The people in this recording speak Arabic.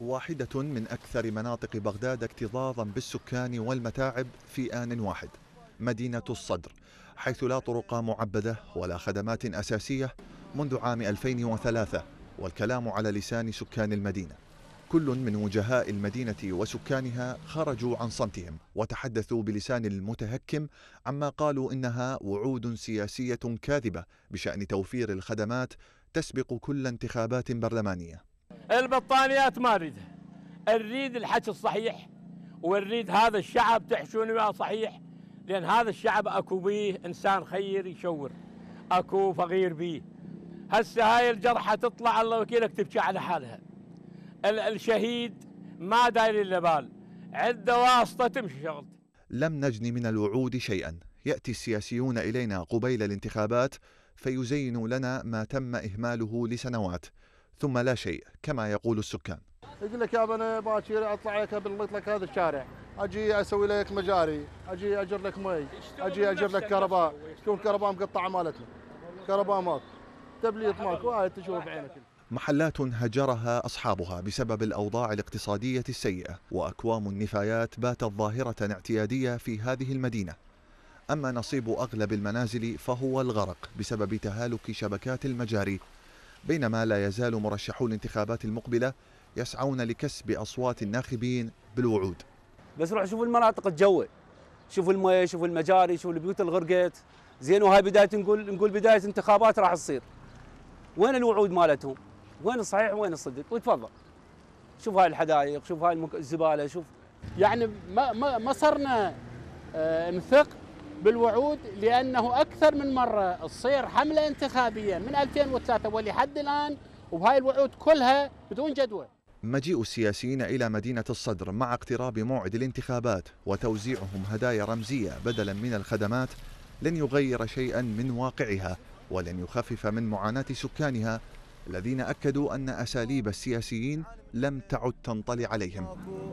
واحدة من أكثر مناطق بغداد اكتظاظا بالسكان والمتاعب في آن واحد مدينة الصدر حيث لا طرق معبدة ولا خدمات أساسية منذ عام 2003 والكلام على لسان سكان المدينة كل من وجهاء المدينة وسكانها خرجوا عن صمتهم وتحدثوا بلسان المتهكم عما قالوا إنها وعود سياسية كاذبة بشأن توفير الخدمات تسبق كل انتخابات برلمانية البطانيات ما اريدها نريد الحكي الصحيح ونريد هذا الشعب تحشوني وياه صحيح لان هذا الشعب اكو بيه انسان خير يشور اكو فقير بيه هسه هاي الجرحى تطلع الله وكيلك تبكي على حالها الشهيد ما داير الا بال عنده واسطه تمشي شغلته لم نجني من الوعود شيئا ياتي السياسيون الينا قبيل الانتخابات فيزينوا لنا ما تم اهماله لسنوات ثم لا شيء كما يقول السكان يقول لك يا بني باكر اطلع لك بالمطلق هذا الشارع اجي اسوي لك مجاري اجي اجر لك مي اجي اجر لك كهرباء تكون الكهرباء مقطعه مالتنا كهرباء ماك تبليط ماك وايد تشوف بعينك محلات هجرها أصحابها بسبب الأوضاع الاقتصادية السيئة وأكوام النفايات باتت ظاهرة اعتيادية في هذه المدينة أما نصيب أغلب المنازل فهو الغرق بسبب تهالك شبكات المجاري بينما لا يزال مرشحو الانتخابات المقبلة يسعون لكسب أصوات الناخبين بالوعود بس روح شوفوا المناطق الجوة شوفوا المية شوفوا المجاري شوفوا البيوت اللي زين وهاي بداية نقول نقول بداية انتخابات راح تصير وين الوعود مالتهم وين الصحيح وين الصدق وتفضل شوف هاي الحدائق شوف هاي الزبالة شوف يعني ما ما ما صرنا آه، نثق بالوعود لانه اكثر من مره تصير حمله انتخابيه من 2003 ولحد الان وهاي الوعود كلها بدون جدوى مجيء السياسيين إلى مدينة الصدر مع اقتراب موعد الانتخابات وتوزيعهم هدايا رمزية بدلا من الخدمات لن يغير شيئا من واقعها ولن يخفف من معاناة سكانها الذين أكدوا أن أساليب السياسيين لم تعد تنطلي عليهم